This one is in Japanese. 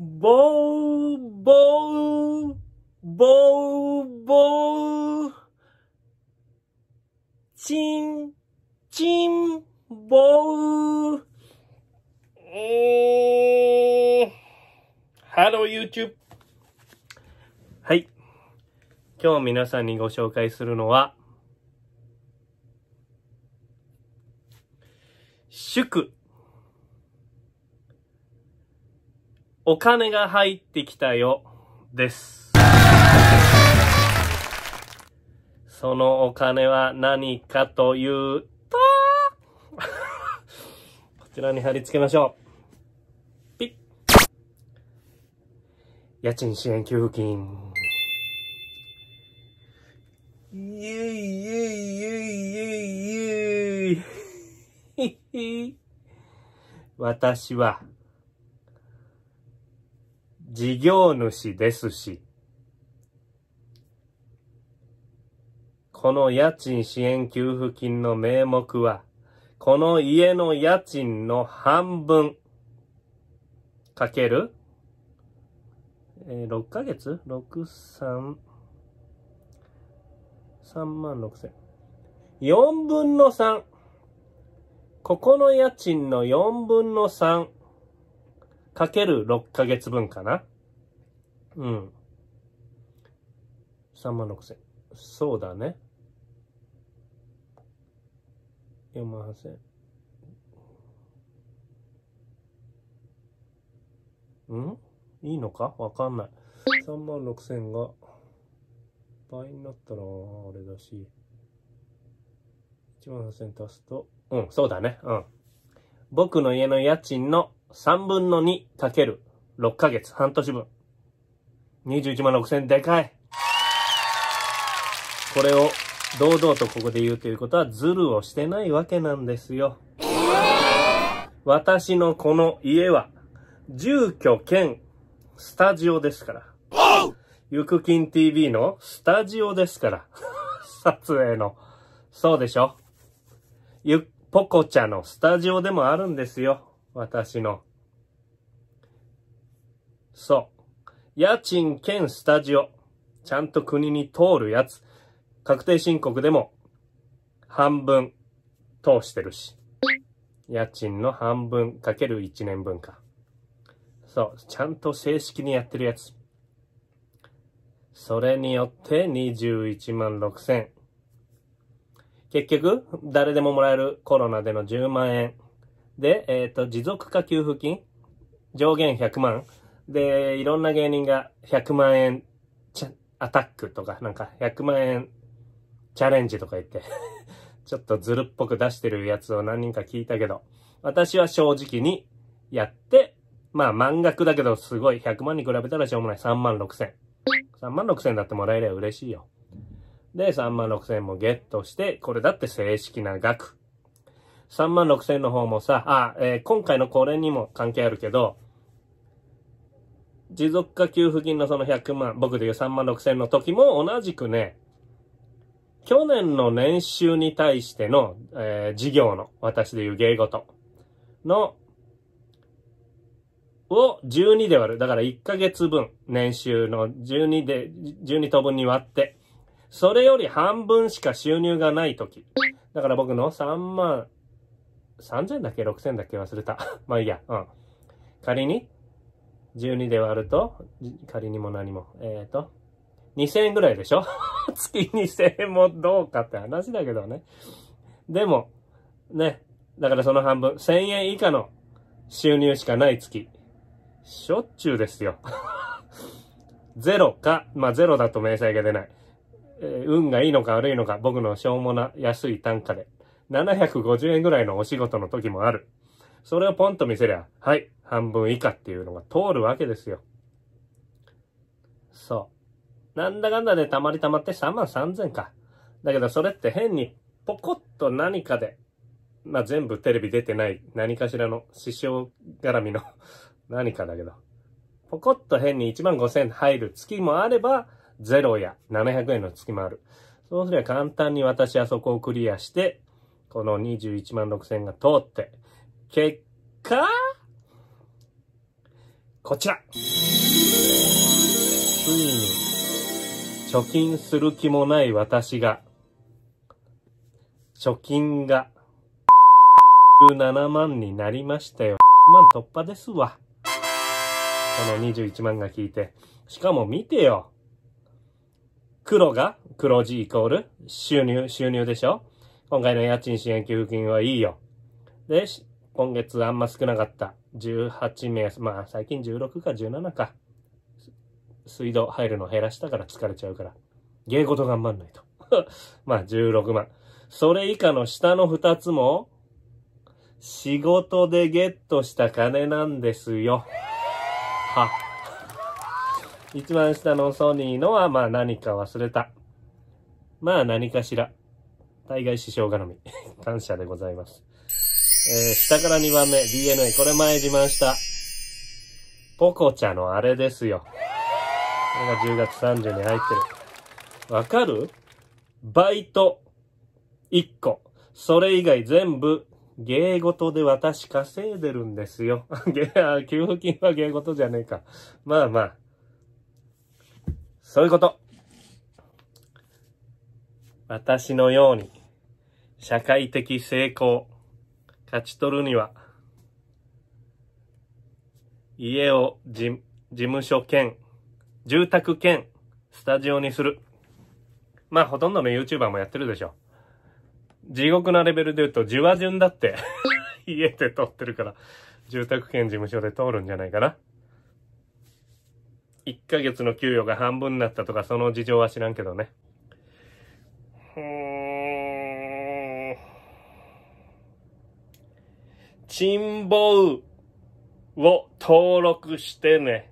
ボう、ボう。ボう、ボう。チン、チン、ボう。えー、ハロー YouTube! はい。今日皆さんにご紹介するのは、祝お金が入ってきたよ、です。そのお金は何かというと、こちらに貼り付けましょう。ピッ。家賃支援給付金。イェイイェイイェイイェイイェイ。私は、事業主ですし、この家賃支援給付金の名目は、この家の家賃の半分、かける、えー、6ヶ月 ?6、3、3万6千。4分の3。ここの家賃の4分の3かける6ヶ月分かな。うん。3万6千。そうだね。4万8千。うんいいのかわかんない。3万6千が倍になったらあれだし、1万8千足すと、うん、そうだね。うん。僕の家の家賃の3分の2かける6ヶ月、半年分。21万6000でかい。これを堂々とここで言うということはズルをしてないわけなんですよ。私のこの家は住居兼スタジオですから。ゆくきん TV のスタジオですから。撮影の。そうでしょゆ、っぽこちゃのスタジオでもあるんですよ。私の。そう。家賃兼スタジオ。ちゃんと国に通るやつ。確定申告でも半分通してるし。家賃の半分かける1年分か。そう、ちゃんと正式にやってるやつ。それによって21万6千。結局、誰でももらえるコロナでの10万円。で、えっ、ー、と、持続化給付金上限100万。で、いろんな芸人が100万円アタックとか、なんか100万円チャレンジとか言って ちょっとずるっぽく出してるやつを何人か聞いたけど、私は正直にやって、まあ満額だけどすごい、100万に比べたらしょうもない、3万6千。3万6千だってもらえれば嬉しいよ。で、3万6千もゲットして、これだって正式な額。3万6千の方もさ、あ、えー、今回のこれにも関係あるけど、持続化給付金のその100万、僕でいう3万6千の時も同じくね、去年の年収に対しての、えー、事業の、私でいう芸事の、を12で割る。だから1ヶ月分、年収の12で、12等分に割って、それより半分しか収入がない時。だから僕の3万、3000だっけ ?6000 だっけ忘れた。まあいいや。うん。仮に、12で割ると、仮にも何も、えっ、ー、と、2000円ぐらいでしょ 月2000円もどうかって話だけどね。でも、ね、だからその半分、1000円以下の収入しかない月。しょっちゅうですよ。ゼロか、まあゼロだと明細が出ない。えー、運がいいのか悪いのか、僕のしょうもな安い単価で。750円ぐらいのお仕事の時もある。それをポンと見せりゃ、はい、半分以下っていうのが通るわけですよ。そう。なんだかんだでたまりたまって3万3000か。だけどそれって変にポコッと何かで、まあ、全部テレビ出てない何かしらの師匠絡みの 何かだけど、ポコッと変に1万5000入る月もあれば、0や700円の月もある。そうすれば簡単に私はそこをクリアして、この21万6000が通って、結果、こちら。ついに、貯金する気もない私が、貯金が、7万になりましたよ。1万突破ですわ。この21万が効いて。しかも見てよ。黒が黒字イコール収入、収入でしょ今回の家賃支援給付金はいいよ。で、今月あんま少なかった。18名、まあ最近16か17か。水道入るの減らしたから疲れちゃうから。芸事頑張んないと。まあ16万。それ以下の下の2つも、仕事でゲットした金なんですよ。は。一番下のソニーのは、まあ何か忘れた。まあ何かしら。大概師匠頼み。感謝でございます。えー、下から2番目、DNA。これ前自慢した。ポコチャのあれですよ。これが10月30に入ってる。わかるバイト、1個。それ以外全部、芸事で私稼いでるんですよ。給付金は芸事じゃねえか。まあまあ。そういうこと。私のように、社会的成功。勝ち取るには、家をじ事務所兼、住宅兼、スタジオにする。まあ、ほとんどの YouTuber もやってるでしょ。地獄なレベルで言うと、じわ順だって 家で撮ってるから、住宅兼事務所で通るんじゃないかな。1ヶ月の給与が半分になったとか、その事情は知らんけどね。チンボウを登録してね。